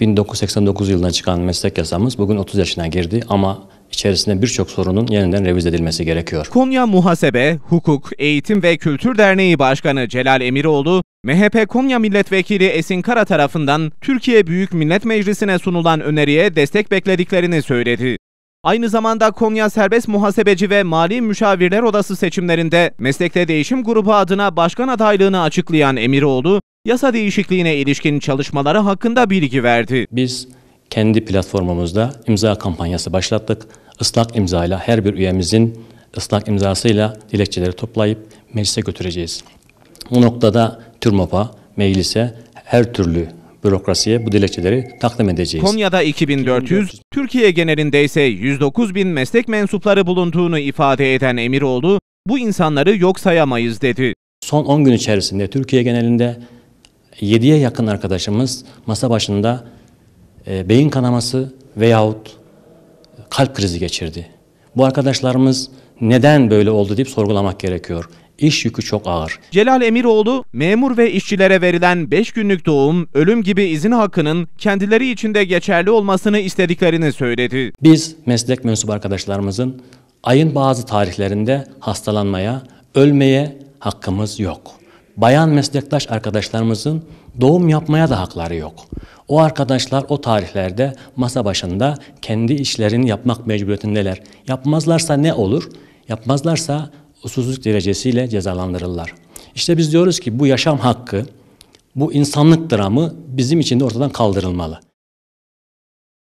1989 yılına çıkan meslek yasamız bugün 30 yaşına girdi ama içerisinde birçok sorunun yeniden revize edilmesi gerekiyor. Konya Muhasebe, Hukuk, Eğitim ve Kültür Derneği Başkanı Celal Emiroğlu, MHP Konya Milletvekili Esin Kara tarafından Türkiye Büyük Millet Meclisi'ne sunulan öneriye destek beklediklerini söyledi. Aynı zamanda Konya Serbest Muhasebeci ve Mali Müşavirler Odası seçimlerinde meslekte değişim grubu adına başkan adaylığını açıklayan Emiroğlu, yasa değişikliğine ilişkin çalışmaları hakkında bilgi verdi. Biz kendi platformumuzda imza kampanyası başlattık. Islak imzayla her bir üyemizin ıslak imzasıyla dilekçeleri toplayıp meclise götüreceğiz. Bu noktada TÜRMOP'a, meclise her türlü bürokrasiye bu dilekçeleri takdim edeceğiz. Konya'da 2400, Türkiye genelinde ise 109 bin meslek mensupları bulunduğunu ifade eden Emiroğlu, bu insanları yok sayamayız dedi. Son 10 gün içerisinde Türkiye genelinde 7'ye yakın arkadaşımız masa başında e, beyin kanaması veyahut kalp krizi geçirdi. Bu arkadaşlarımız neden böyle oldu deyip sorgulamak gerekiyor. İş yükü çok ağır. Celal Emiroğlu, memur ve işçilere verilen 5 günlük doğum, ölüm gibi izin hakkının kendileri için de geçerli olmasını istediklerini söyledi. Biz meslek mensubu arkadaşlarımızın ayın bazı tarihlerinde hastalanmaya, ölmeye hakkımız yok bayan meslektaş arkadaşlarımızın doğum yapmaya da hakları yok. O arkadaşlar o tarihlerde masa başında kendi işlerini yapmak mecburiyetindeler. Yapmazlarsa ne olur? Yapmazlarsa usulsüzlük derecesiyle cezalandırırlar. İşte biz diyoruz ki bu yaşam hakkı, bu insanlık dramı bizim için de ortadan kaldırılmalı.